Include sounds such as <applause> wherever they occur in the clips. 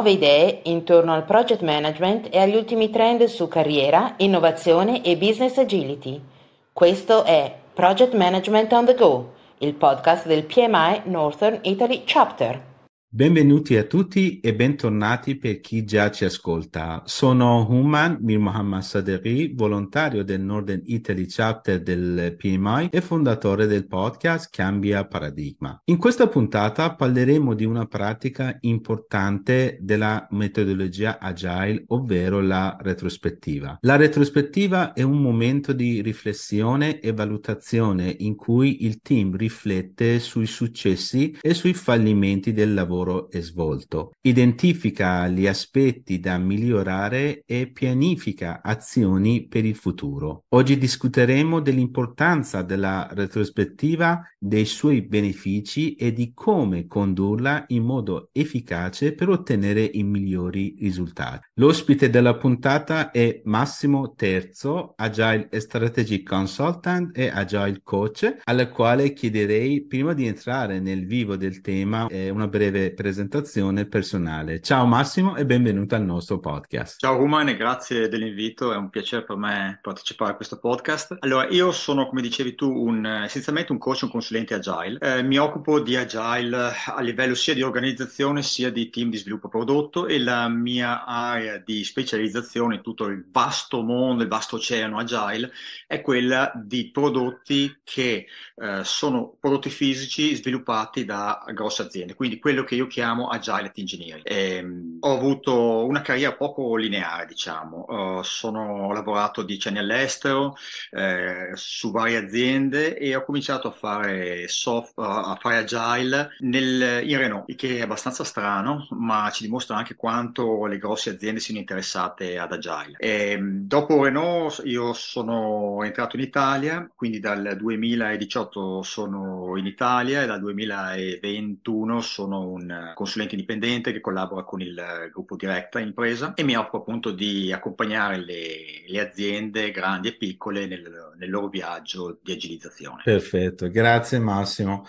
nuove idee intorno al project management e agli ultimi trend su carriera, innovazione e business agility. Questo è Project Management on the Go, il podcast del PMI Northern Italy Chapter. Benvenuti a tutti e bentornati per chi già ci ascolta. Sono Human Mir Mohammad Saderi, volontario del Northern Italy Chapter del PMI e fondatore del podcast Cambia Paradigma. In questa puntata parleremo di una pratica importante della metodologia agile, ovvero la retrospettiva. La retrospettiva è un momento di riflessione e valutazione in cui il team riflette sui successi e sui fallimenti del lavoro lavoro è svolto, identifica gli aspetti da migliorare e pianifica azioni per il futuro. Oggi discuteremo dell'importanza della retrospettiva, dei suoi benefici e di come condurla in modo efficace per ottenere i migliori risultati. L'ospite della puntata è Massimo Terzo, Agile Strategy Consultant e Agile Coach, alla quale chiederei prima di entrare nel vivo del tema eh, una breve presentazione personale. Ciao Massimo e benvenuto al nostro podcast. Ciao Ruman e grazie dell'invito, è un piacere per me partecipare a questo podcast. Allora, io sono, come dicevi tu, un, essenzialmente un coach, un consulente agile. Eh, mi occupo di agile eh, a livello sia di organizzazione sia di team di sviluppo prodotto e la mia area di specializzazione in tutto il vasto mondo, il vasto oceano agile, è quella di prodotti che eh, sono prodotti fisici sviluppati da grosse aziende, quindi quello che io chiamo agile engineering. E, ehm, ho avuto una carriera poco lineare, diciamo, uh, sono, lavorato dieci anni all'estero eh, su varie aziende e ho cominciato a fare, soft, uh, a fare agile nel, in Renault, che è abbastanza strano, ma ci dimostra anche quanto le grosse aziende siano interessate ad agile. E, ehm, dopo Renault io sono entrato in Italia, quindi dal 2018 stato, sono in Italia e dal 2021 sono un consulente indipendente che collabora con il gruppo Directa Impresa e mi occupo appunto di accompagnare le, le aziende grandi e piccole nel, nel, loro viaggio di agilizzazione. Perfetto, grazie Massimo.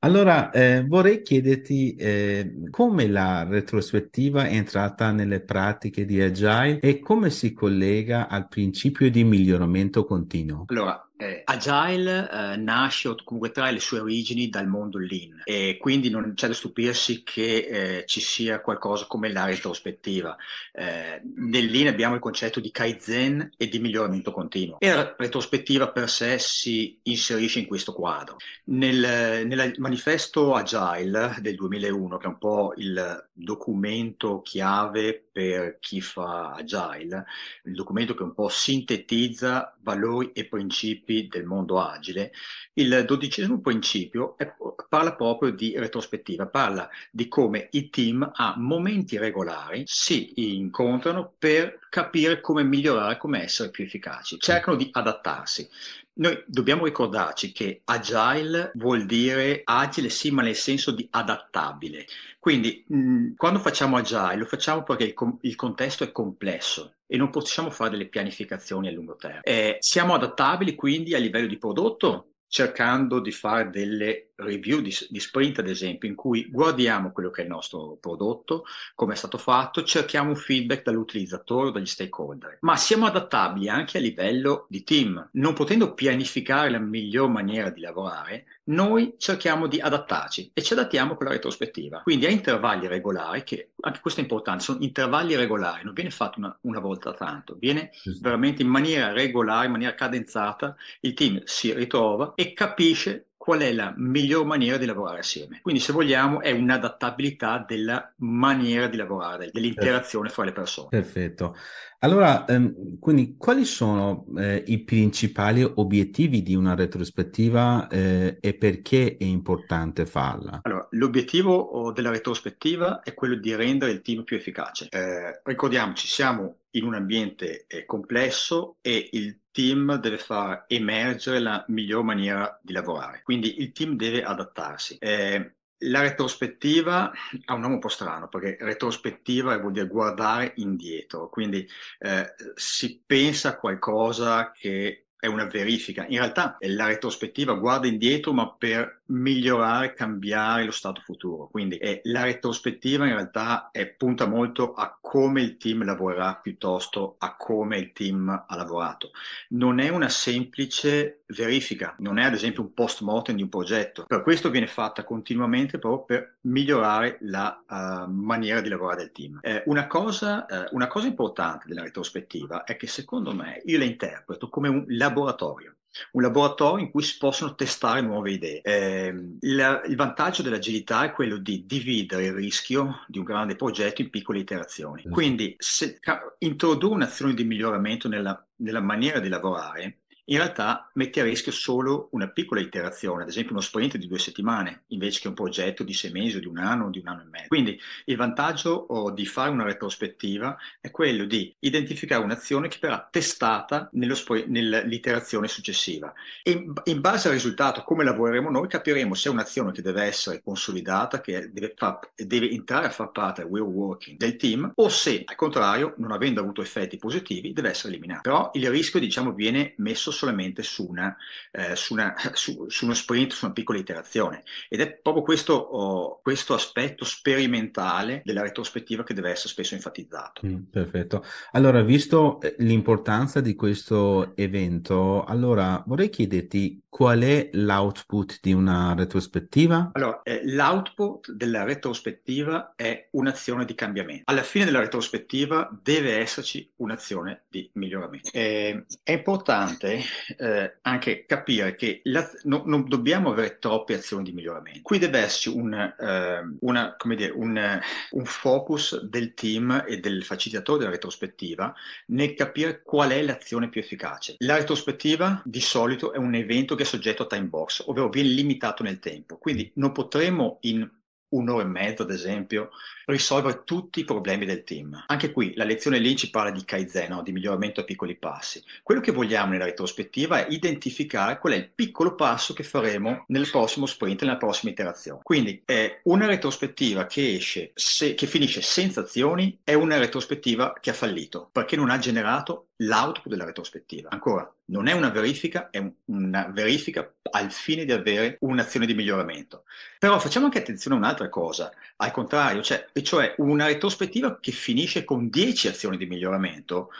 Allora eh, vorrei chiederti eh, come la retrospettiva è entrata nelle pratiche di Agile e come si collega al principio di miglioramento continuo. Allora, eh. Agile eh, nasce o comunque trae le sue origini dal mondo lean e quindi non c'è da stupirsi che eh, ci sia qualcosa come la retrospettiva. Eh, nel lean abbiamo il concetto di kaizen e di miglioramento continuo e la retrospettiva per sé si inserisce in questo quadro. Nel, nel manifesto Agile del 2001, che è un po' il documento chiave per chi fa agile, il documento che un po' sintetizza valori e principi del mondo agile. Il dodicesimo principio è, parla proprio di retrospettiva, parla di come i team a momenti regolari si incontrano per capire come migliorare, come essere più efficaci, cercano di adattarsi. Noi dobbiamo ricordarci che agile vuol dire agile sì, ma nel senso di adattabile. Quindi mh, mm, quando facciamo agile lo facciamo perché il, com- il contesto è complesso, e non possiamo fare delle pianificazioni a lungo termine. Eh, siamo adattabili quindi a livello di prodotto cercando di fare delle review di, di, sprint, ad esempio, in cui guardiamo quello che è il nostro prodotto, come è stato fatto, cerchiamo un feedback dall'utilizzatore o dagli stakeholder, ma siamo adattabili anche a livello di team. Non potendo pianificare la miglior maniera di lavorare, noi cerchiamo di adattarci e ci adattiamo con la retrospettiva. Quindi a intervalli regolari, che anche questo è importante, sono intervalli regolari, non viene fatto una, una volta tanto, viene veramente in maniera regolare, in maniera cadenzata, il team si ritrova e capisce qual è la miglior maniera di lavorare assieme. Quindi, se vogliamo, è un'adattabilità della maniera di lavorare, dell'interazione fra le persone. Perfetto. Allora, ehm, quindi quali sono eh, i principali obiettivi di una retrospettiva eh, e perché è importante farla? Allora, l'obiettivo oh, della retrospettiva è quello di rendere il team più efficace. Eh, ricordiamoci, siamo in un ambiente eh, complesso e il team deve far emergere la miglior maniera di lavorare. Quindi il team deve adattarsi. Eh, la retrospettiva ha un nome un po' strano perché retrospettiva vuol dire guardare indietro, quindi eh, si pensa a qualcosa che è una verifica. In realtà eh, la retrospettiva guarda indietro ma per migliorare, cambiare lo stato futuro. Quindi eh, la retrospettiva in realtà è, punta molto a come il team lavorerà piuttosto a come il team ha lavorato. Non è una semplice verifica, non è ad esempio un post mortem di un progetto. Per questo viene fatta continuamente proprio per migliorare la uh, maniera di lavorare del team. Eh, una, cosa, eh, una cosa importante della retrospettiva è che secondo me io la interpreto come un laboratorio un laboratorio in cui si possono testare nuove idee. Eh, la, il vantaggio dell'agilità è quello di dividere il rischio di un grande progetto in piccole iterazioni. Esatto. Quindi se, introdurre un'azione di miglioramento nella, nella maniera di lavorare in realtà mette a rischio solo una piccola iterazione, ad esempio uno sprint di due settimane, invece che un progetto di sei mesi, di un anno, di un anno e mezzo. Quindi il vantaggio di fare una retrospettiva è quello di identificare un'azione che verrà testata spri- nell'iterazione successiva. E in base al risultato, come lavoreremo noi, capiremo se è un'azione che deve essere consolidata, che deve, far, deve entrare a far parte del we're working del team, o se al contrario, non avendo avuto effetti positivi, deve essere eliminata. Però il rischio, diciamo, viene messo solamente su, una, eh, su, una, <laughs> su, su, uno sprint, su una piccola iterazione. Ed è proprio questo, oh, questo aspetto sperimentale della retrospettiva che deve essere spesso enfatizzato. Mm, perfetto. Allora, visto eh, l'importanza di questo evento, allora vorrei chiederti qual è l'output di una retrospettiva? Allora, eh, l'output della retrospettiva è un'azione di cambiamento. Alla fine della retrospettiva deve esserci un'azione di miglioramento. Eh, è importante eh, anche capire che la, no, non dobbiamo avere troppe azioni di miglioramento. Qui deve esserci un, eh, una, dire, un, un focus del team e del facilitatore della retrospettiva nel capire qual è l'azione più efficace. La retrospettiva di solito è un evento che è soggetto a time box, ovvero viene limitato nel tempo, quindi non potremo in un'ora e mezza, ad esempio, risolvere tutti i problemi del team. Anche qui la lezione lì ci parla di Kaizen, no? di miglioramento a piccoli passi. Quello che vogliamo nella retrospettiva è identificare qual è il piccolo passo che faremo nel prossimo sprint, nella prossima iterazione. Quindi è una retrospettiva che esce, se, che finisce senza azioni, è una retrospettiva che ha fallito, perché non ha generato l'output della retrospettiva. Ancora, non è una verifica, è una verifica al fine di avere un'azione di miglioramento. Però facciamo anche attenzione a un'altra cosa, al contrario, cioè, cioè una retrospettiva che finisce con 10 azioni di miglioramento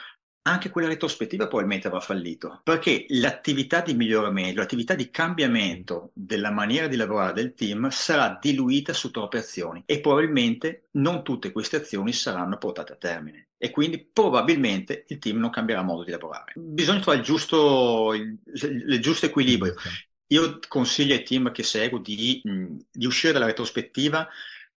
anche quella retrospettiva probabilmente avrà fallito, perché l'attività di miglioramento, l'attività di cambiamento della maniera di lavorare del team sarà diluita su troppe azioni e probabilmente non tutte queste azioni saranno portate a termine e quindi probabilmente il team non cambierà modo di lavorare. Bisogna trovare il giusto, il, il giusto equilibrio. Io consiglio ai team che seguo di, di uscire dalla retrospettiva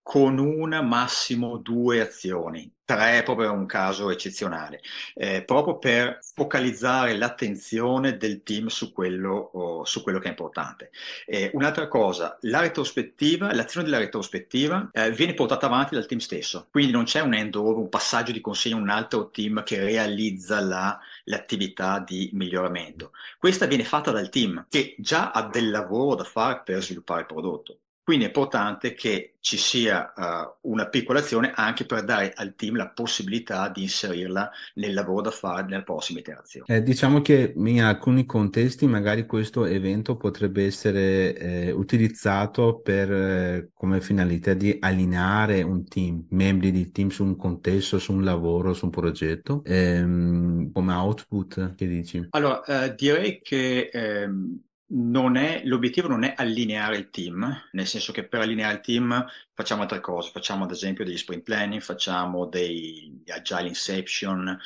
con una massimo due azioni, tre proprio è un caso eccezionale, eh, proprio per focalizzare l'attenzione del team su quello, oh, su quello che è importante. Eh, un'altra cosa, la retrospettiva, l'azione della retrospettiva eh, viene portata avanti dal team stesso, quindi non c'è un handover, un passaggio di consegna a un altro team che realizza la, l'attività di miglioramento. Questa viene fatta dal team che già ha del lavoro da fare per sviluppare il prodotto. Quindi è importante che ci sia uh, una piccola azione anche per dare al team la possibilità di inserirla nel lavoro da fare nella prossima iterazione. Eh, diciamo che in alcuni contesti magari questo evento potrebbe essere eh, utilizzato per, eh, come finalità di allineare un team, membri di team su un contesto, su un lavoro, su un progetto, ehm, come output, che dici? Allora, eh, direi che... Ehm non è, l'obiettivo non è allineare il team, nel senso che per allineare il team facciamo altre cose, facciamo ad esempio degli sprint planning, facciamo degli agile inception,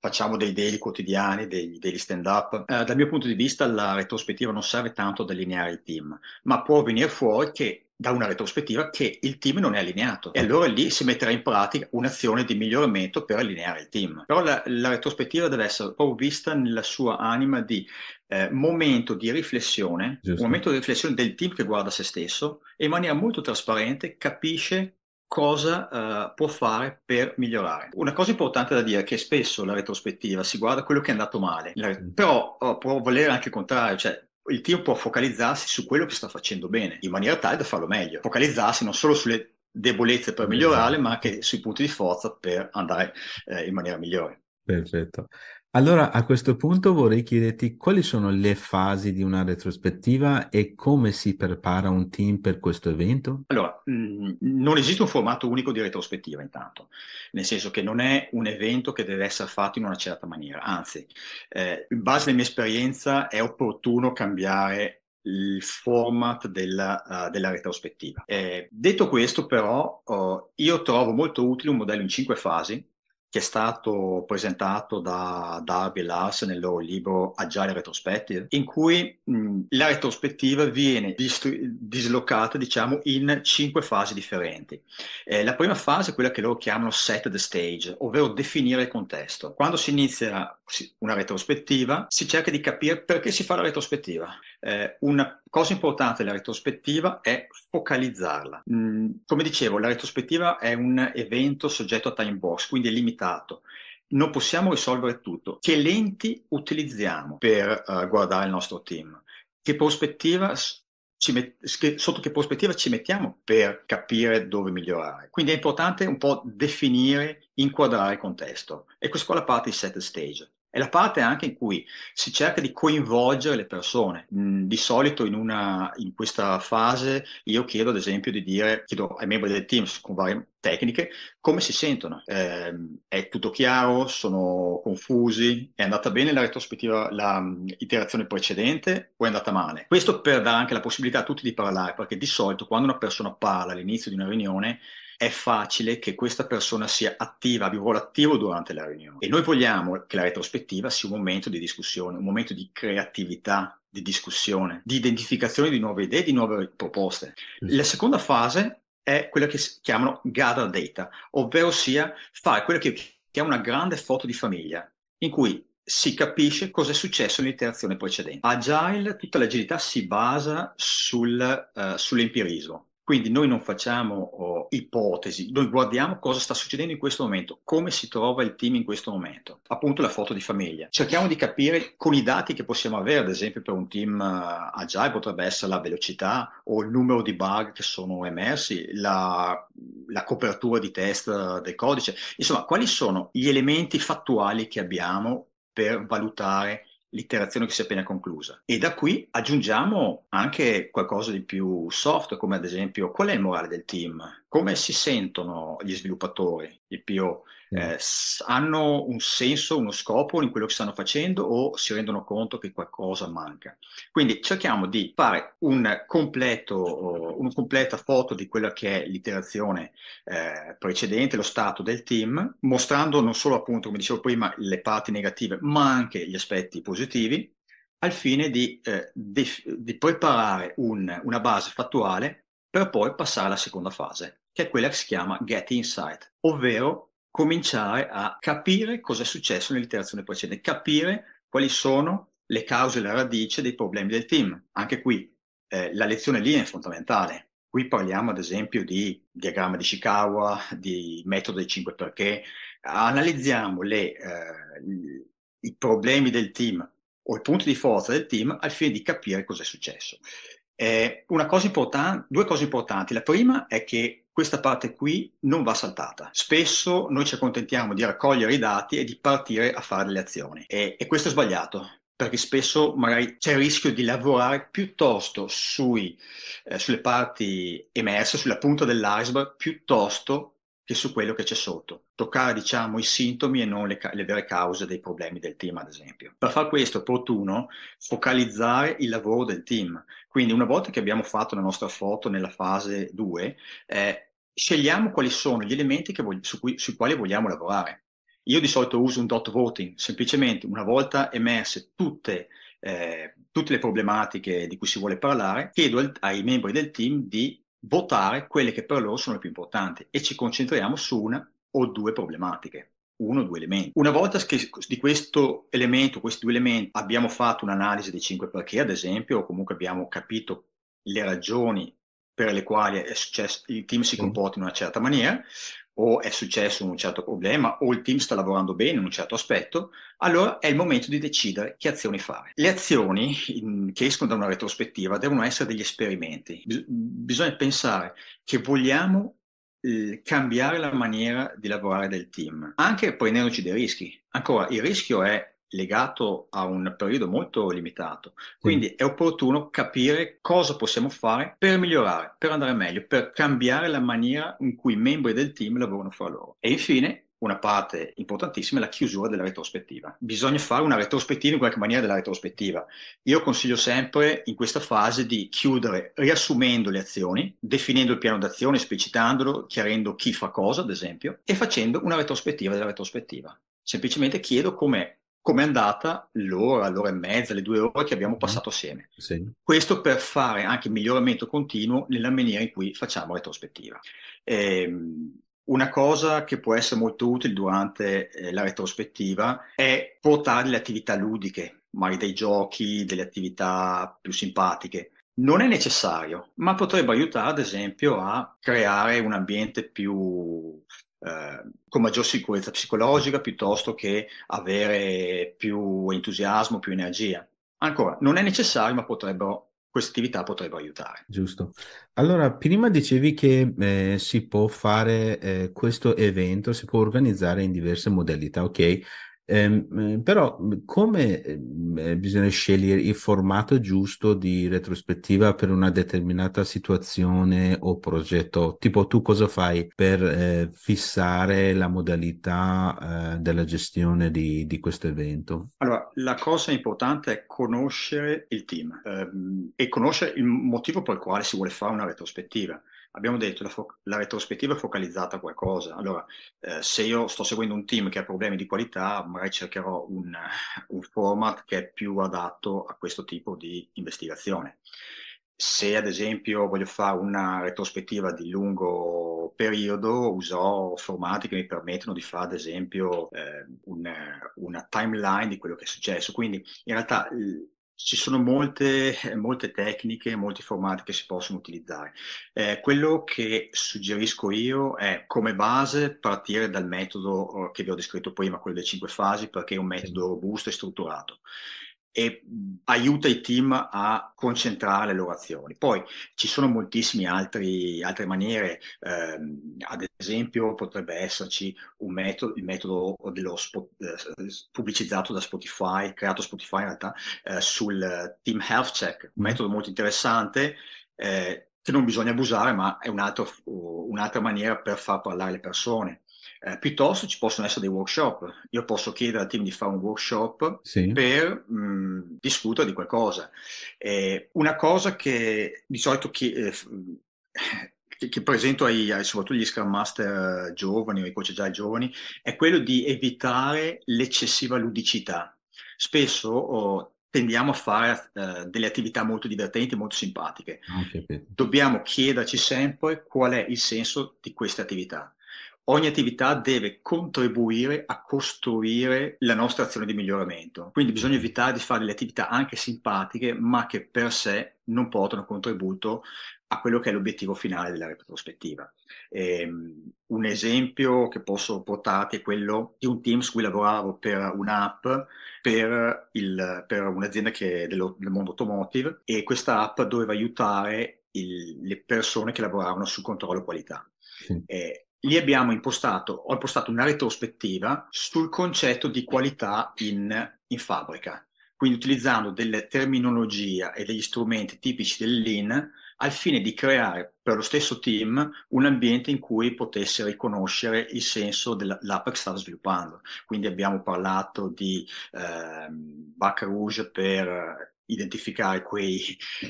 facciamo dei daily quotidiani, dei, degli stand up. Eh, dal mio punto di vista la retrospettiva non serve tanto ad allineare il team, ma può venire fuori che da una retrospettiva che il team non è allineato e allora lì si metterà in pratica un'azione di miglioramento per allineare il team. Però la, la retrospettiva deve essere proprio vista nella sua anima di eh, momento di riflessione, Giusto. un momento di riflessione del team che guarda se stesso e in maniera molto trasparente capisce cosa uh, può fare per migliorare. Una cosa importante da dire è che spesso la retrospettiva si guarda quello che è andato male, eh, però oh, può valere anche il contrario, cioè il team può focalizzarsi su quello che sta facendo bene, in maniera tale da farlo meglio, focalizzarsi non solo sulle debolezze per migliorare, esatto. ma anche sui punti di forza per andare eh, in maniera migliore. Perfetto. Allora, a questo punto vorrei chiederti quali sono le fasi di una retrospettiva e come si prepara un team per questo evento? Allora, mh, mm, non esiste un formato unico di retrospettiva intanto, nel senso che non è un evento che deve essere fatto in una certa maniera, anzi, eh, in base alla mia esperienza è opportuno cambiare il format della, uh, della retrospettiva. Eh, detto questo, però, uh, io trovo molto utile un modello in cinque fasi che è stato presentato da Darby Lars nel loro libro Agile Retrospective, in cui mh, la retrospettiva viene distru- dislocata, diciamo, in cinque fasi differenti. Eh, la prima fase è quella che loro chiamano set the stage, ovvero definire il contesto. Quando si inizia una retrospettiva, si cerca di capire perché si fa la retrospettiva. Eh, una cosa importante della retrospettiva è focalizzarla. Mm, come dicevo, la retrospettiva è un evento soggetto a time box, quindi è limitato non possiamo risolvere tutto. Che lenti utilizziamo per uh, guardare il nostro team? Che prospettiva met- che, sotto che prospettiva ci mettiamo per capire dove migliorare? Quindi è importante un po' definire, inquadrare il contesto. E questa è la parte di set stage è la parte anche in cui si cerca di coinvolgere le persone. Mm, di solito in, una, in questa fase io chiedo ad esempio di dire, chiedo ai membri del team con varie tecniche, come si sentono? Eh, è tutto chiaro? Sono confusi? È andata bene la retrospettiva, l'iterazione mm, precedente o è andata male? Questo per dare anche la possibilità a tutti di parlare, perché di solito quando una persona parla all'inizio di una riunione è facile che questa persona sia attiva, abbia un ruolo attivo durante la riunione. E noi vogliamo che la retrospettiva sia un momento di discussione, un momento di creatività, di discussione, di identificazione di nuove idee, di nuove proposte. La seconda fase è quello che chiamano gather data, ovvero sia fare quello che chiamano una grande foto di famiglia, in cui si capisce cosa è successo nell'iterazione precedente. Agile, tutta l'agilità si basa sul, uh, sull'empirismo, quindi noi non facciamo oh, ipotesi, noi guardiamo cosa sta succedendo in questo momento, come si trova il team in questo momento, appunto la foto di famiglia. Cerchiamo di capire con i dati che possiamo avere, ad esempio per un team uh, agile potrebbe essere la velocità o il numero di bug che sono emersi, la, la copertura di test del codice, insomma quali sono gli elementi fattuali che abbiamo per valutare l'iterazione che si è appena conclusa. E da qui aggiungiamo anche qualcosa di più soft, come ad esempio qual è il morale del team, come si sentono gli sviluppatori, i PO, eh, hanno un senso, uno scopo in quello che stanno facendo o si rendono conto che qualcosa manca. Quindi cerchiamo di fare un completo, una completa foto di quella che è l'iterazione eh, precedente, lo stato del team, mostrando non solo appunto, come dicevo prima, le parti negative, ma anche gli aspetti positivi, al fine di, eh, di, di preparare un, una base fattuale per poi passare alla seconda fase, che è quella che si chiama Get Insight, ovvero cominciare a capire cosa è successo nell'iterazione precedente, capire quali sono le cause e la radice dei problemi del team. Anche qui eh, la lezione lì è fondamentale. Qui parliamo ad esempio di diagramma di Ishikawa, di metodo dei 5 perché, analizziamo le, eh, i problemi del team o i punti di forza del team al fine di capire cosa è successo. Eh, una cosa importan- due cose importanti. La prima è che questa parte qui non va saltata. Spesso noi ci accontentiamo di raccogliere i dati e di partire a fare delle azioni e, e questo è sbagliato perché spesso magari c'è il rischio di lavorare piuttosto sui, eh, sulle parti emerse, sulla punta dell'iceberg, piuttosto che su quello che c'è sotto. Toccare, diciamo, i sintomi e non le, ca- le vere cause dei problemi del team, ad esempio. Per far questo è opportuno focalizzare il lavoro del team, quindi una volta che abbiamo fatto la nostra foto nella fase 2, eh, scegliamo quali sono gli elementi vog- su cui, sui quali vogliamo lavorare. Io di solito uso un dot voting, semplicemente una volta emerse tutte, eh, tutte le problematiche di cui si vuole parlare, chiedo al, ai membri del team di votare quelle che per loro sono le più importanti e ci concentriamo su una o due problematiche uno o due elementi. Una volta che di questo elemento, questi due elementi, abbiamo fatto un'analisi dei cinque perché, ad esempio, o comunque abbiamo capito le ragioni per le quali è successo, il team si comporta in una certa maniera, o è successo un certo problema, o il team sta lavorando bene in un certo aspetto, allora è il momento di decidere che azioni fare. Le azioni in, che escono da una retrospettiva devono essere degli esperimenti. Bis- bisogna pensare che vogliamo eh, cambiare la maniera di lavorare del team, anche prendendoci dei rischi. Ancora, il rischio è legato a un periodo molto limitato, quindi mm. è opportuno capire cosa possiamo fare per migliorare, per andare meglio, per cambiare la maniera in cui i membri del team lavorano fra loro. E infine, una parte importantissima è la chiusura della retrospettiva. Bisogna fare una retrospettiva in qualche maniera della retrospettiva. Io consiglio sempre in questa fase di chiudere riassumendo le azioni, definendo il piano d'azione, esplicitandolo, chiarendo chi fa cosa, ad esempio, e facendo una retrospettiva della retrospettiva. Semplicemente chiedo come è andata l'ora, l'ora e mezza, le due ore che abbiamo mhm. passato assieme. Sì. Questo per fare anche miglioramento continuo nella maniera in cui facciamo retrospettiva. Ehm, una cosa che può essere molto utile durante eh, la retrospettiva è portare le attività ludiche, magari dei giochi, delle attività più simpatiche. Non è necessario, ma potrebbe aiutare ad esempio a creare un ambiente più eh, con maggior sicurezza psicologica piuttosto che avere più entusiasmo, più energia. Ancora, non è necessario, ma potrebbero questa attività potrebbe aiutare. Giusto. Allora, prima dicevi che eh, si può fare eh, questo evento, si può organizzare in diverse modalità, ok? Ehm, eh, però mhmm, come ehm, eh, bisogna scegliere il formato giusto di retrospettiva per una determinata situazione o progetto? Tipo tu cosa fai per eh, fissare la modalità eh, della gestione di, di questo evento? Allora, la cosa importante è conoscere il team ehm, e conoscere il motivo per il quale si vuole fare una retrospettiva abbiamo detto, la, fo- la retrospettiva è focalizzata a qualcosa. Allora, eh, se io sto seguendo un team che ha problemi di qualità, magari cercherò un, un format che è più adatto a questo tipo di investigazione. Se ad esempio voglio fare una retrospettiva di lungo periodo, userò formati che mi permettono di fare ad esempio eh, un, una timeline di quello che è successo. Quindi in realtà ci sono molte, eh, molte, tecniche, molti formati che si possono utilizzare. Eh, quello che suggerisco io è come base partire dal metodo eh, che vi ho descritto prima, quello delle cinque fasi, perché è un metodo robusto e strutturato e aiuta i team a concentrare le loro azioni. Poi ci sono moltissime altri, altre maniere, eh, ad esempio potrebbe esserci un metodo, il metodo spot, eh, pubblicizzato da Spotify, creato Spotify in realtà, eh, sul Team Health Check, un mm. metodo molto interessante eh, che non bisogna abusare, ma è un altro, un'altra maniera per far parlare le persone. Eh, piuttosto ci possono essere dei workshop. Io posso chiedere al team di fare un workshop sì. per mh, mm, discutere di qualcosa. Eh, una cosa che di solito chi, eh, eh che, che, presento ai, ai, soprattutto agli Scrum Master eh, giovani o ai coach agile giovani è quello di evitare l'eccessiva ludicità. Spesso oh, tendiamo a fare uh, delle attività molto divertenti, molto simpatiche. Ah, Dobbiamo chiederci sempre qual è il senso di queste attività ogni attività deve contribuire a costruire la nostra azione di miglioramento. Quindi bisogna mm. evitare di fare delle attività anche simpatiche, ma che per sé non portano contributo a quello che è l'obiettivo finale della retrospettiva. Eh, un esempio che posso portarti è quello di un team su cui lavoravo per un'app per, il, per un'azienda che è dello, del mondo automotive e questa app doveva aiutare il, le persone che lavoravano sul controllo qualità. Sì. Eh, lì abbiamo impostato, ho impostato una retrospettiva sul concetto di qualità in, in fabbrica, quindi utilizzando delle terminologie e degli strumenti tipici del lean al fine di creare per lo stesso team un ambiente in cui potesse riconoscere il senso dell'APEC che stava sviluppando. Quindi abbiamo parlato di eh, Bac Rouge per identificare quei,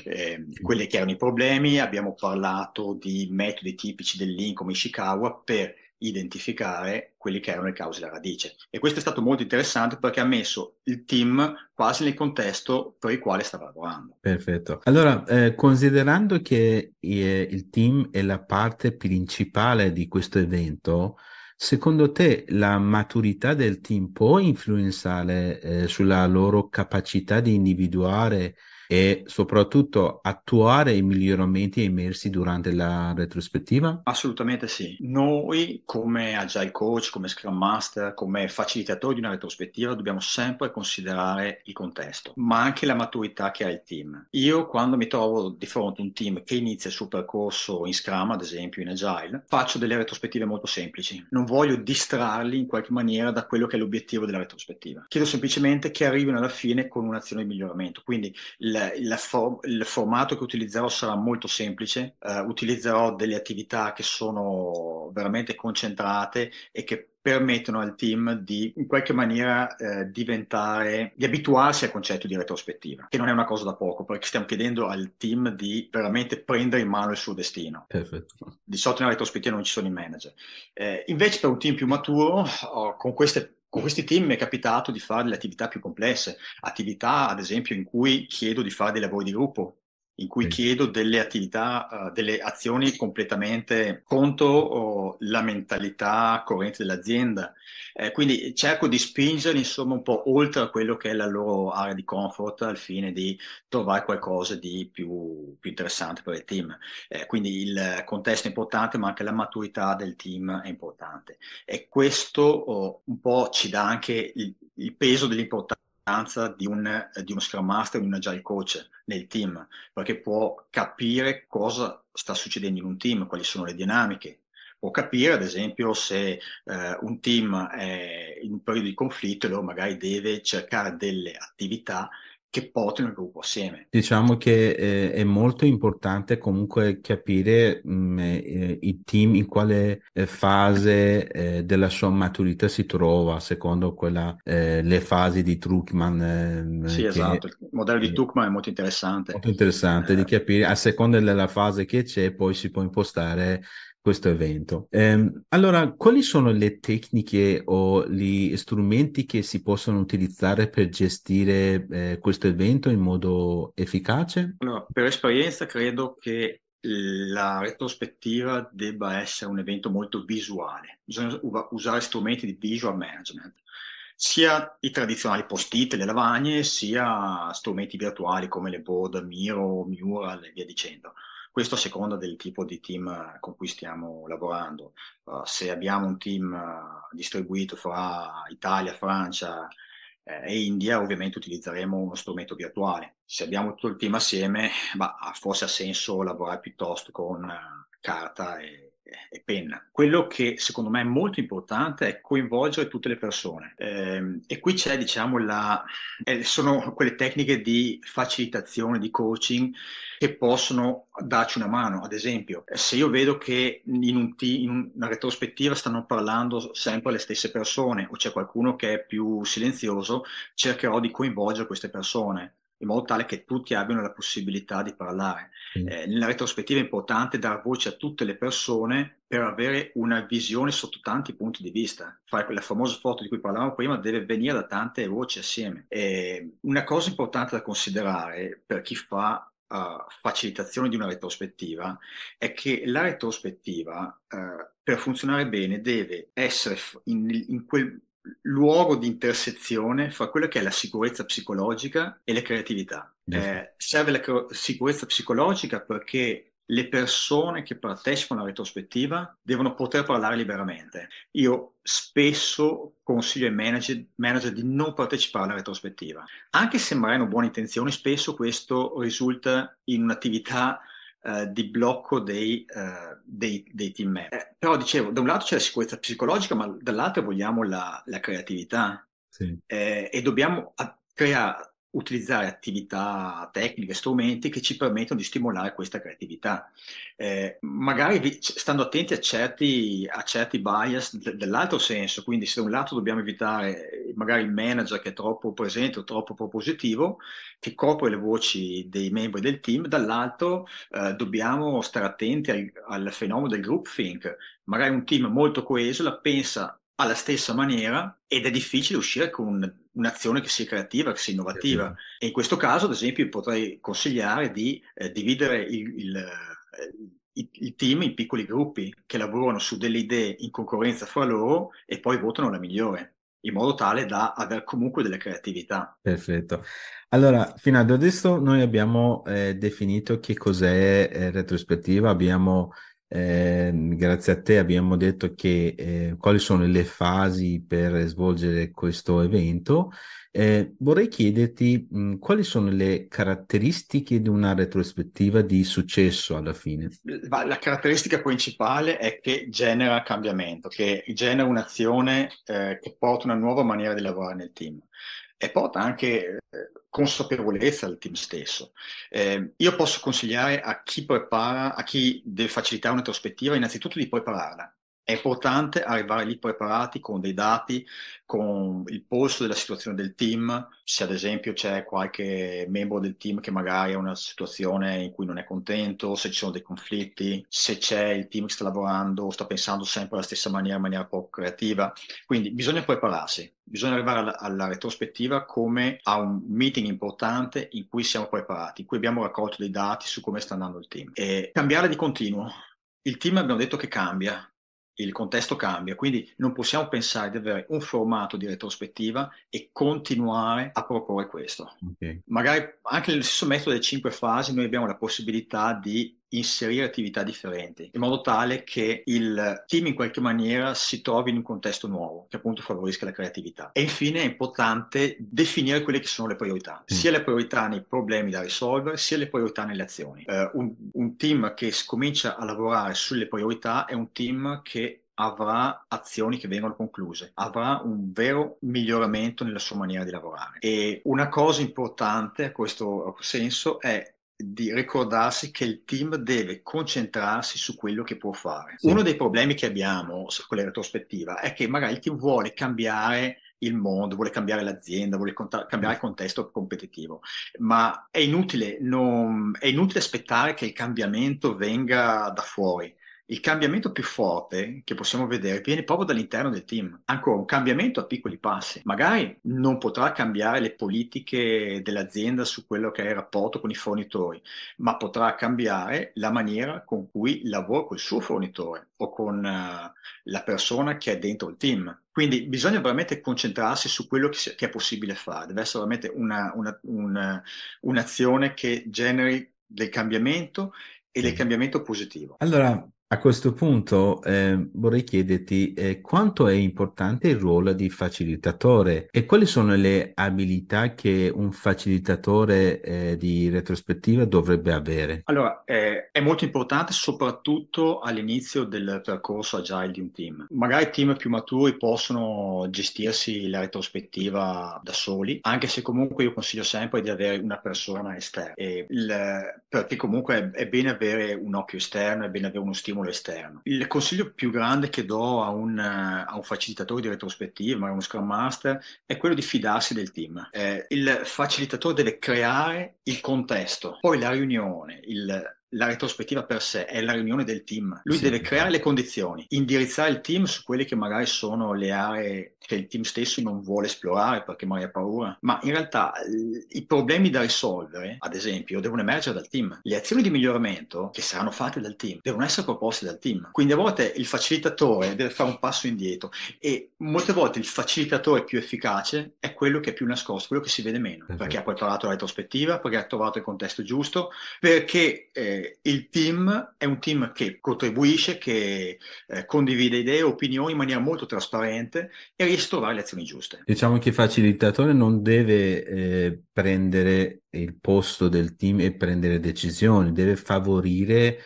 eh, quelli che erano i problemi, abbiamo parlato di metodi tipici del lean come Ishikawa per identificare quelle che erano le cause alla radice. E questo è stato molto interessante perché ha messo il team quasi nel contesto per il quale stava lavorando. Perfetto. Allora, eh, considerando che eh, il team è la parte principale di questo evento, Secondo te la maturità del team può influenzare eh, sulla loro capacità di individuare e soprattutto attuare i miglioramenti emersi durante la retrospettiva? Assolutamente sì. Noi come agile coach, come scrum master, come facilitatori di una retrospettiva dobbiamo sempre considerare il contesto, ma anche la maturità che ha il team. Io quando mi trovo di fronte a un team che inizia il suo percorso in scrum, ad esempio in agile, faccio delle retrospettive molto semplici. Non voglio distrarli in qualche maniera da quello che è l'obiettivo della retrospettiva. Chiedo semplicemente che arrivino alla fine con un'azione di miglioramento. Quindi il il, il, for, il, formato che utilizzerò sarà molto semplice, eh, utilizzerò delle attività che sono veramente concentrate e che permettono al team di in qualche maniera eh, diventare, di abituarsi al concetto di retrospettiva, che non è una cosa da poco, perché stiamo chiedendo al team di veramente prendere in mano il suo destino. Perfetto. Di solito nella retrospettiva non ci sono i manager. Eh, invece per un team più maturo, oh, con queste con questi team mi è capitato di fare delle attività più complesse, attività ad esempio in cui chiedo di fare dei lavori di gruppo, in cui sì. chiedo delle attività, uh, delle azioni completamente contro la mentalità corrente dell'azienda. Eh, quindi cerco di spingere insomma un po' oltre a quello che è la loro area di comfort al fine di trovare qualcosa di più, più interessante per il team. Eh, quindi il contesto è importante ma anche la maturità del team è importante e questo oh, un po' ci dà anche il, il peso dell'importanza di, un, di uno Scrum Master, di un Agile Coach, nel team, perché può capire cosa sta succedendo in un team, quali sono le dinamiche, può capire ad esempio se eh, un team è in un periodo di conflitto e magari deve cercare delle attività che portano il gruppo assieme. Diciamo che eh, è molto importante comunque capire mh, mm, eh, il team in quale eh, fase eh, della sua maturità si trova, secondo quella, eh, le fasi di Truckman. sì, che, esatto, il modello di Truckman è molto interessante. Molto interessante di capire, a seconda della fase che c'è, poi si può impostare questo evento. Ehm, allora, quali sono le tecniche o gli strumenti che si possono utilizzare per gestire eh, questo evento in modo efficace? Allora, per esperienza credo che la retrospettiva debba essere un evento molto visuale. Bisogna usare strumenti di visual management, sia i tradizionali post-it, le lavagne, sia strumenti virtuali come le board, Miro, Mural e via dicendo questo a seconda del tipo di team eh, con cui stiamo lavorando. Uh, se abbiamo un team eh, distribuito fra Italia, Francia eh, e India, ovviamente utilizzeremo uno strumento virtuale. Se abbiamo tutto il team assieme, bah, forse ha senso lavorare piuttosto con carta e, e penna. Quello che secondo me è molto importante è coinvolgere tutte le persone eh, e qui c'è diciamo la, eh, sono quelle tecniche di facilitazione, di coaching che possono darci una mano. Ad esempio, se io vedo che in, un t- in una retrospettiva stanno parlando sempre le stesse persone o c'è qualcuno che è più silenzioso, cercherò di coinvolgere queste persone in modo tale che tutti abbiano la possibilità di parlare. Mm. Eh, nella retrospettiva è importante dar voce a tutte le persone per avere una visione sotto tanti punti di vista. Fare quella famosa foto di cui parlavamo prima deve venire da tante voci assieme. E una cosa importante da considerare per chi fa Uh, facilitazione di una retrospettiva è che la retrospettiva uh, per funzionare bene deve essere in, in quel luogo di intersezione fra quello che è la sicurezza psicologica e la creatività. Eh, serve la cre- sicurezza psicologica perché le persone che partecipano alla retrospettiva devono poter parlare liberamente. Io spesso consiglio ai manager, manager di non partecipare alla retrospettiva. Anche se magari hanno buone intenzioni, spesso questo risulta in un'attività eh, di blocco dei, eh, dei, dei team member. Eh, però dicevo, da un lato c'è la sicurezza psicologica, ma dall'altro vogliamo la, la creatività sì. Eh, e dobbiamo creare utilizzare attività tecniche, strumenti che ci permettono di stimolare questa creatività. Eh, magari stando attenti a certi, a certi bias de- dell'altro senso, quindi se da un lato dobbiamo evitare magari il manager che è troppo presente o troppo propositivo, che copre le voci dei membri del team, dall'altro eh, dobbiamo stare attenti al, al fenomeno del groupthink. Magari un team molto coeso la pensa alla stessa maniera ed è difficile uscire con un'azione che sia creativa, che sia innovativa. E in questo caso, ad esempio, potrei consigliare di eh, dividere il, il, eh, il, il, team in piccoli gruppi che lavorano su delle idee in concorrenza fra loro e poi votano la migliore in modo tale da avere comunque delle creatività. Perfetto. Allora, fino ad adesso noi abbiamo eh, definito che cos'è eh, retrospettiva, abbiamo Ehm, grazie a te abbiamo detto che eh, quali sono le fasi per svolgere questo evento. Eh, vorrei chiederti mh, mm, quali sono le caratteristiche di una retrospettiva di successo alla fine. La, la caratteristica principale è che genera cambiamento, che genera un'azione eh, che porta una nuova maniera di lavorare nel team e porta anche eh, consapevolezza del team stesso. Eh, io posso consigliare a chi prepara, a chi deve facilitare un'introspettiva, innanzitutto di prepararla, è importante arrivare lì preparati con dei dati, con il polso della situazione del team, se ad esempio c'è qualche membro del team che magari ha una situazione in cui non è contento, se ci sono dei conflitti, se c'è il team che sta lavorando, sta pensando sempre alla stessa maniera, in maniera poco creativa. Quindi bisogna prepararsi, bisogna arrivare alla, alla retrospettiva come a un meeting importante in cui siamo preparati, in cui abbiamo raccolto dei dati su come sta andando il team. E cambiare di continuo. Il team abbiamo detto che cambia, il contesto cambia, quindi non possiamo pensare di avere un formato di retrospettiva e continuare a proporre questo. Okay. Magari anche nel stesso metodo delle cinque fasi noi abbiamo la possibilità di inserire attività differenti in modo tale che il team in qualche maniera si trovi in un contesto nuovo che appunto favorisca la creatività. E infine è importante definire quelle che sono le priorità, mm. sia le priorità nei problemi da risolvere, sia le priorità nelle azioni. Eh, un, un team che comincia a lavorare sulle priorità è un team che avrà azioni che vengono concluse, avrà un vero miglioramento nella sua maniera di lavorare. E una cosa importante a questo senso è di ricordarsi che il team deve concentrarsi su quello che può fare. Sì. Uno dei problemi che abbiamo con la retrospettiva è che magari il team vuole cambiare il mondo, vuole cambiare l'azienda, vuole cont- cambiare il contesto competitivo, ma è inutile, non, è inutile aspettare che il cambiamento venga da fuori il cambiamento più forte che possiamo vedere viene proprio dall'interno del team. Ancora un cambiamento a piccoli passi. Magari non potrà cambiare le politiche dell'azienda su quello che è il rapporto con i fornitori, ma potrà cambiare la maniera con cui lavora col suo fornitore o con uh, la persona che è dentro il team. Quindi bisogna veramente concentrarsi su quello che, si- che è possibile fare. Deve essere veramente una, una, una, un'azione che generi del cambiamento e del cambiamento positivo. Allora, a questo punto eh, vorrei chiederti eh, quanto è importante il ruolo di facilitatore e quali sono le abilità che un facilitatore eh, di retrospettiva dovrebbe avere? Allora, eh, è molto importante soprattutto all'inizio del percorso agile di un team. Magari team più maturi possono gestirsi la retrospettiva da soli, anche se comunque io consiglio sempre di avere una persona esterna, e il, perché comunque è, è bene avere un occhio esterno, è bene avere uno stimolo stimolo esterno. Il consiglio più grande che do a un, eh, a un facilitatore di retrospettiva, magari uno Scrum Master, è quello di fidarsi del team. Eh, il facilitatore deve creare il contesto, poi la riunione, il la retrospettiva per sé è la riunione del team. Lui sì. deve creare le condizioni, indirizzare il team su quelle che magari sono le aree che il team stesso non vuole esplorare perché magari ha paura. Ma in realtà i problemi da risolvere, ad esempio, devono emergere dal team. Le azioni di miglioramento che saranno fatte dal team devono essere proposte dal team. Quindi a volte il facilitatore deve fare un passo indietro e molte volte il facilitatore più efficace è quello che è più nascosto, quello che si vede meno, perché ha preparato la retrospettiva, perché ha trovato il contesto giusto, perché... Eh, il team è un team che contribuisce, che eh, condivide idee e opinioni in maniera molto trasparente e riesce a trovare le azioni giuste. Diciamo che il facilitatore non deve eh, prendere il posto del team e prendere decisioni, deve favorire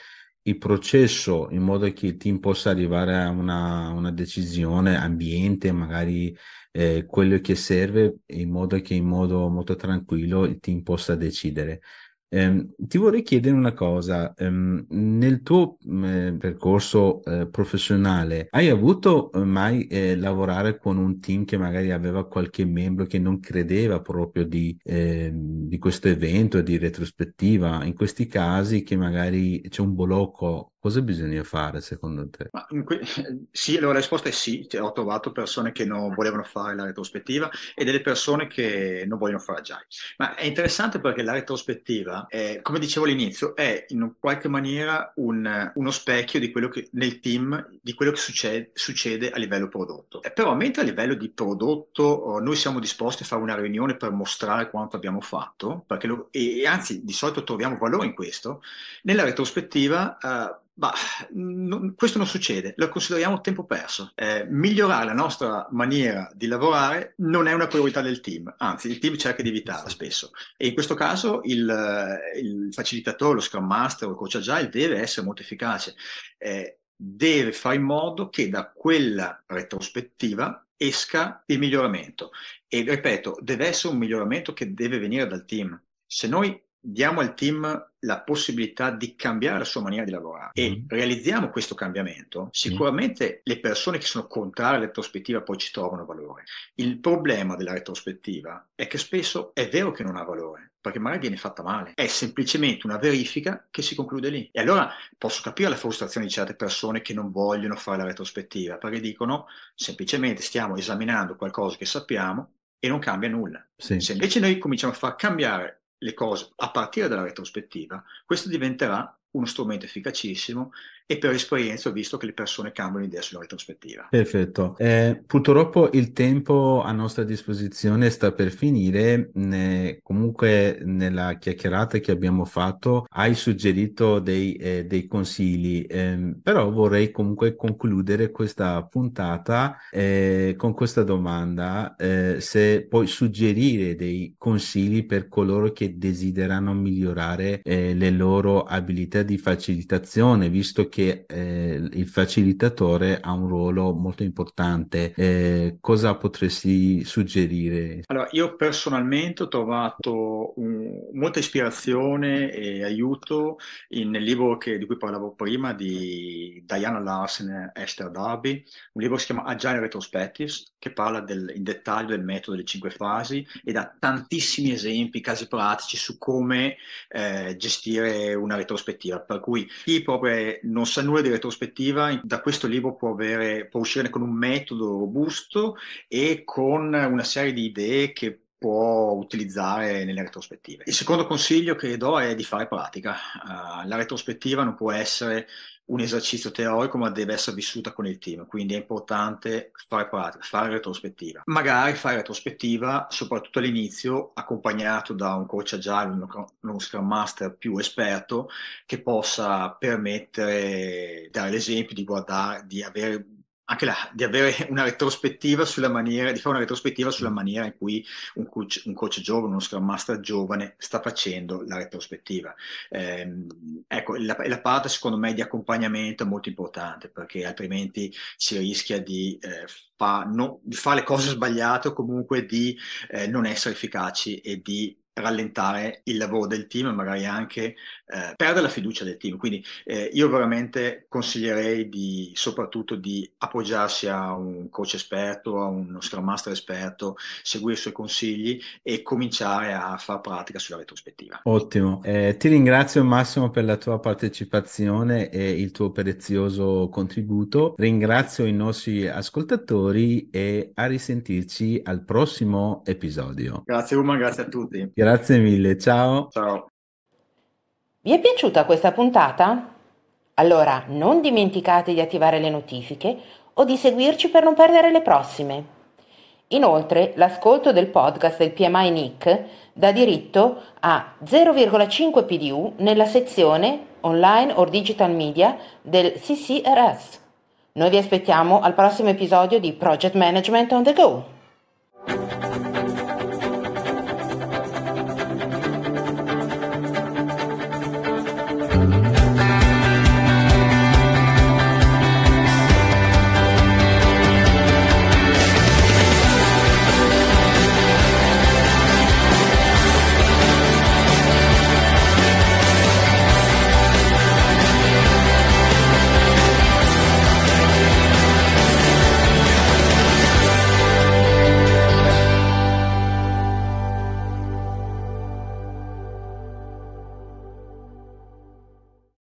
il processo in modo che il team possa arrivare a una, una decisione, ambiente, magari eh, quello che serve, in modo che in modo molto tranquillo il team possa decidere. Eh, ti vorrei chiedere una cosa, ehm, nel tuo mm, eh, percorso eh, professionale hai avuto eh, mai eh, lavorare con un team che magari aveva qualche membro che non credeva proprio di, ehm, di questo evento, di retrospettiva? In questi casi che magari c'è un blocco Cosa bisogna fare secondo te? Mm, que- <laughs> sì, allora la risposta è sì, cioè, ho trovato persone che non volevano fare la retrospettiva e delle persone che non vogliono fare agile. Ma è interessante perché la retrospettiva, è, come dicevo all'inizio, è in qualche maniera un, uno specchio di quello che, nel team di quello che succede, succede a livello prodotto. E eh, però mentre a livello di prodotto oh, noi siamo disposti a fare una riunione per mostrare quanto abbiamo fatto, lo, e, anzi di solito troviamo valore in questo, nella retrospettiva... Uh, Bah, non, questo non succede, lo consideriamo tempo perso. Eh, migliorare la nostra maniera di lavorare non è una priorità del team, anzi il team cerca di evitarla spesso. E in questo caso il, il facilitatore, lo scrum master o il coach agile deve essere molto efficace, eh, deve fare in modo che da quella retrospettiva esca il miglioramento. E ripeto, deve essere un miglioramento che deve venire dal team. Se noi diamo al team la possibilità di cambiare la sua maniera di lavorare e mm. realizziamo questo cambiamento, mm-hmm. sicuramente mm. le persone che sono contrarie alla retrospettiva poi ci trovano valore. Il problema della retrospettiva è che spesso è vero che non ha valore, perché magari viene fatta male, è semplicemente una verifica che si conclude lì. E allora posso capire la frustrazione di certe persone che non vogliono fare la retrospettiva, perché dicono semplicemente stiamo esaminando qualcosa che sappiamo e non cambia nulla. Sì. Se invece noi cominciamo a far cambiare le cose a partire dalla retrospettiva, questo diventerà uno strumento efficacissimo e per esperienza ho visto che le persone cambiano idea sulla retrospettiva. Perfetto. Eh, purtroppo il tempo a nostra disposizione sta per finire. Ne, comunque nella chiacchierata che abbiamo fatto hai suggerito dei, eh, dei consigli, eh, però vorrei comunque concludere questa puntata eh, con questa domanda. Eh, se puoi suggerire dei consigli per coloro che desiderano migliorare eh, le loro abilità di facilitazione, visto che che eh, il facilitatore ha un ruolo molto importante. Eh, cosa potresti suggerire? Allora, io personalmente ho trovato un, molta ispirazione e aiuto in, nel libro che, di cui parlavo prima di Diana Larsen e Esther Darby, un libro che si chiama Agile Retrospectives, che parla del, in dettaglio del metodo delle cinque fasi e dà tantissimi esempi, casi pratici su come eh, gestire una retrospettiva. Per cui chi proprio non sa nulla di retrospettiva, da questo libro può, avere, può uscire con un metodo robusto e con una serie di idee che può utilizzare nelle retrospettive. Il secondo consiglio che do è di fare pratica. Uh, la retrospettiva non può essere un esercizio teorico, ma deve essere vissuta con il team, quindi è importante fare pratica, fare retrospettiva. Magari fare retrospettiva, soprattutto all'inizio, accompagnato da un coach agile, uno, uno scrum master più esperto, che possa permettere, dare l'esempio di guardare, di avere anche la, di avere una retrospettiva sulla maniera, di fare una retrospettiva sulla mm. maniera in cui un coach, un coach giovane, uno scrum master giovane sta facendo la retrospettiva. Eh, ecco, la, la, parte secondo me di accompagnamento è molto importante perché altrimenti si rischia di, eh, fa, no, di fare le cose sbagliate o comunque di eh, non essere efficaci e di rallentare il lavoro del team e magari anche eh, perdere la fiducia del team. Quindi eh, io veramente consiglierei di, soprattutto di appoggiarsi a un coach esperto, a uno scrum master esperto, seguire i suoi consigli e cominciare a far pratica sulla retrospettiva. Ottimo, eh, ti ringrazio Massimo per la tua partecipazione e il tuo prezioso contributo. Ringrazio i nostri ascoltatori e a risentirci al prossimo episodio. Grazie Uma, grazie a tutti. Grazie Grazie mille, ciao. Ciao. Vi è piaciuta questa puntata? Allora non dimenticate di attivare le notifiche o di seguirci per non perdere le prossime. Inoltre, l'ascolto del podcast del PMI NIC dà diritto a 0,5 PDU nella sezione online or digital media del CCRS. Noi vi aspettiamo al prossimo episodio di Project Management on the Go.